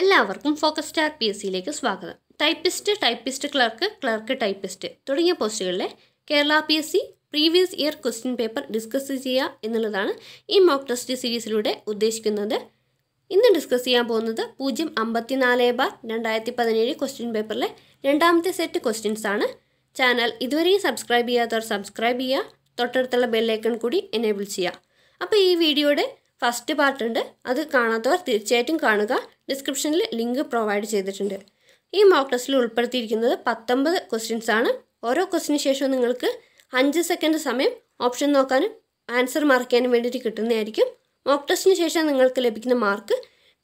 എല്ലാവർക്കും focus star P S സിയിലേക്ക് സ്വാഗതം typist typist clerk clerk typist തുടങ്ങിയ പോസ്റ്റുകളിലെ Kerala P S C previous year question paper discuss ചെയ്യുക എന്നുള്ളതാണ് ഈ മോക്ക് ടെസ്റ്റ് സീരീസിലൂടെ ഉദ്ദേശിക്കുന്നത് ഇന്ന് ഡിസ്കസ് ചെയ്യാൻ പോകുന്നത് പൂജ്യം അമ്പത്തിനാല് ബാർ രണ്ടായിരത്തി പതിനേഴ് ക്വസ്റ്റ്യൻ പേപ്പറിലെ രണ്ടാമത്തെ സെറ്റ് ക്വസ്റ്റ്യൻസ് ആണ് ചാനൽ ഇതുവരെയും സബ്സ്ക്രൈബ് ചെയ്യാത്തവർ സബ്സ്ക്രൈബ് ചെയ്യുക തൊട്ടടുത്തുള്ള ബെല്ലൈക്കൺ കൂടി എനേബിൾ ചെയ്യുക അപ്പോൾ ഈ വീഡിയോയുടെ ഫസ്റ്റ് പാർട്ടുണ്ട് അത് കാണാത്തവർ തീർച്ചയായിട്ടും കാണുക ഡിസ്ക്രിപ്ഷനിൽ ലിങ്ക് പ്രൊവൈഡ് ചെയ്തിട്ടുണ്ട് ഈ മോക്ക് ടെസ്റ്റിൽ ഉൾപ്പെടുത്തിയിരിക്കുന്നത് പത്തൊമ്പത് ക്വസ്റ്റ്യൻസ് ആണ് ഓരോ ക്വസ്റ്റിന് ശേഷവും നിങ്ങൾക്ക് അഞ്ച് സെക്കൻഡ് സമയം ഓപ്ഷൻ നോക്കാനും ആൻസർ മാർക്ക് ചെയ്യാനും വേണ്ടിയിട്ട് കിട്ടുന്നതായിരിക്കും മോക്ക് ടെസ്റ്റിന് ശേഷം നിങ്ങൾക്ക് ലഭിക്കുന്ന മാർക്ക്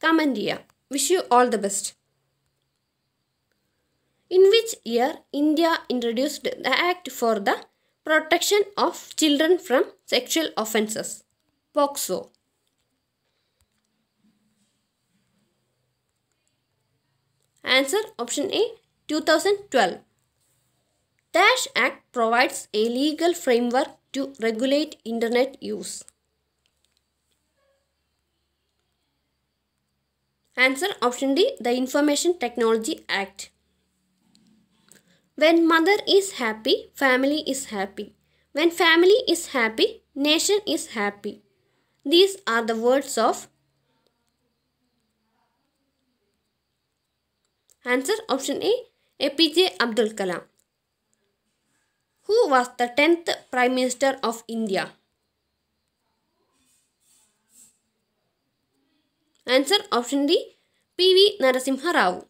കമൻറ്റ് ചെയ്യാം wish you all the best in which year India introduced the act for the protection of children from sexual offences POCSO Answer option A 2012. Dash Act provides a legal framework to regulate internet use. Answer option D the Information Technology Act. When mother is happy, family is happy. When family is happy, nation is happy. These are the words of Answer option A APJ Abdul Kalam. Who was the 10th Prime Minister of India? Answer option D PV Narasimha Rao.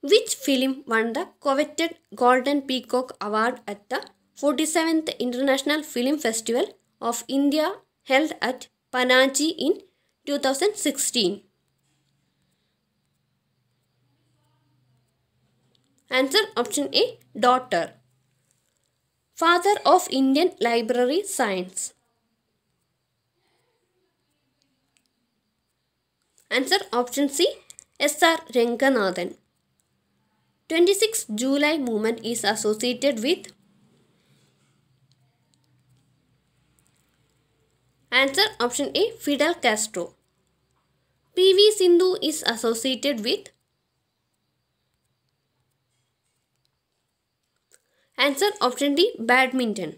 Which film won the coveted Golden Peacock Award at the 47th International Film Festival of India held at Panaji in 2016? Answer option A daughter. Father of Indian Library Science. Answer option C SR Ranganathan. 26 July movement is associated with Answer option A Fidel Castro. PV Sindhu is associated with answer option D badminton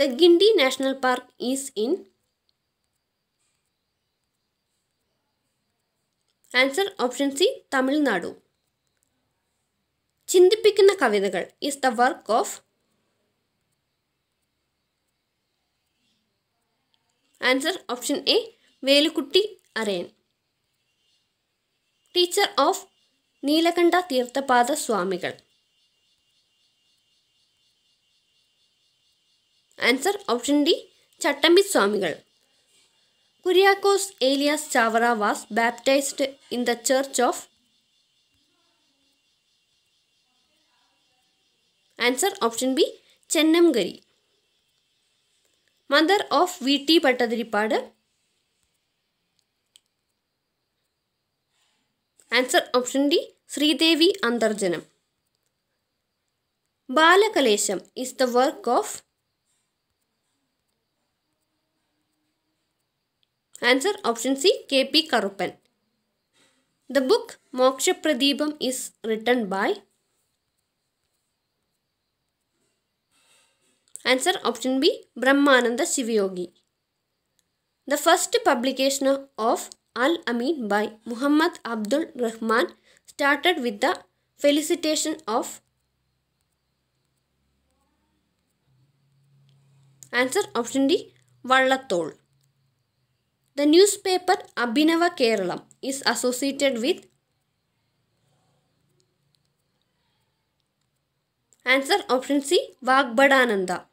തെഗിൻഡി national park is in answer option C Tamil Nadu ചിന്തിപ്പിക്കുന്ന കവിതകൾ is the work of answer option A Velukutty അറിയൻ teacher of Neelakanta തീർത്ഥപാദ സ്വാമികൾ answer option D ചട്ടമ്പി സ്വാമികൾ Kuriakose Elias Chavara was baptised in the church of answer option B ചെന്നംകരി mother of V T Bhattathiripad answer option D Sridevi Antharjanam ബാലകലേശം is the work of Answer option C K.P. Karupan. The book Moksha Pradibam is written by Answer option B Brahmananda Sivayogi. The first publication of Al Amin by Muhammad Abdul Rahman started with the felicitation of Answer option D Vallathol. The newspaper Abhinava Kerala is associated with Answer option C Vagbadananda.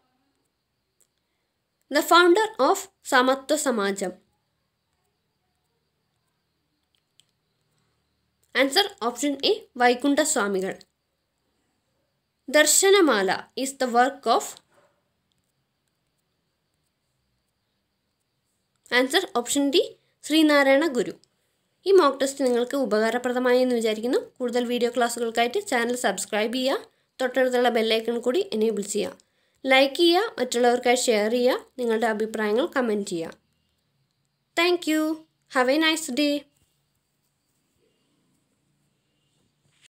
The founder of Samatha Samajam. Answer option A Vaikunta Swamigal. Darshanamala is the work of answer option D Sreenarayana ഗുരു ഈ mock test നിങ്ങൾക്ക് ഉപകാരപ്രദമായി എന്ന് വിചാരിക്കുന്നു കൂടുതൽ video ക്ലാസ്സുകൾക്കായിട്ട് channel subscribe ചെയ്യുക തൊട്ടടുത്തുള്ള bell icon കൂടി enable ചെയ്യുക like ചെയ്യുക മറ്റുള്ളവർക്കായി ഷെയർ ചെയ്യുക നിങ്ങളുടെ അഭിപ്രായങ്ങൾ കമൻറ്റ് ചെയ്യുക thank you have a nice day